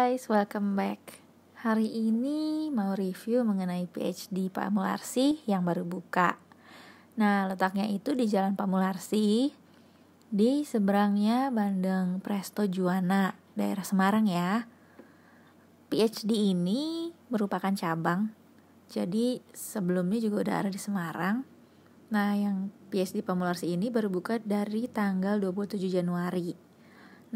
guys, welcome back. Hari ini mau review mengenai PhD Pak Mularsi yang baru buka. Nah, letaknya itu di Jalan Pak Mularsi, di seberangnya Bandeng Presto Juwana, daerah Semarang ya. PhD ini merupakan cabang, jadi sebelumnya juga udah ada di Semarang. Nah, yang PhD Pak ini baru buka dari tanggal 27 Januari.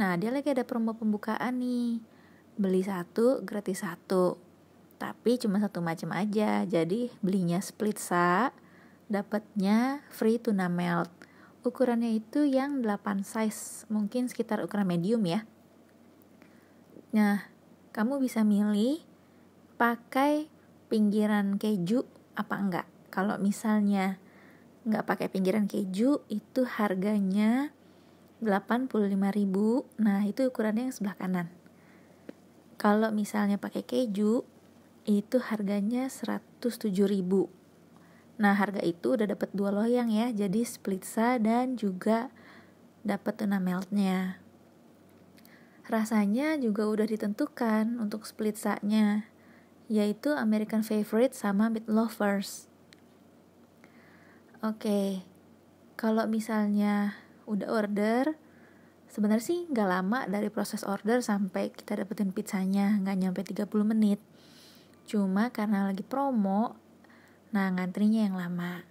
Nah, dia lagi ada promo pembukaan nih beli satu gratis satu tapi cuma satu macam aja jadi belinya split sa dapatnya free tuna melt ukurannya itu yang 8 size mungkin sekitar ukuran medium ya nah kamu bisa milih pakai pinggiran keju apa enggak kalau misalnya enggak pakai pinggiran keju itu harganya 85.000 nah itu ukurannya yang sebelah kanan kalau misalnya pakai keju, itu harganya 107.000. Nah, harga itu udah dapat dua loyang ya, jadi splitsa dan juga dapat tuna meltnya. Rasanya juga udah ditentukan untuk splitsanya, yaitu American Favorite sama Meat Lovers. Oke, okay. kalau misalnya udah order, Sebenarnya sih nggak lama dari proses order sampai kita dapetin pizzanya, nggak nyampe 30 menit. Cuma karena lagi promo, nah ngantrinya yang lama.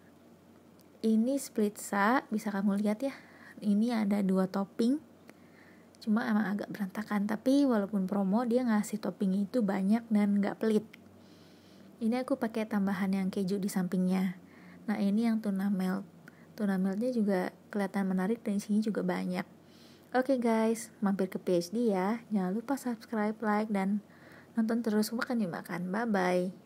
Ini split sa, bisa kamu lihat ya. Ini ada dua topping. Cuma emang agak berantakan, tapi walaupun promo dia ngasih topping itu banyak dan nggak pelit. Ini aku pakai tambahan yang keju di sampingnya. Nah ini yang tuna melt. Tuna meltnya juga kelihatan menarik dan isinya juga banyak Oke okay guys, mampir ke PhD ya. Jangan lupa subscribe, like, dan nonton terus makan makan. Bye-bye.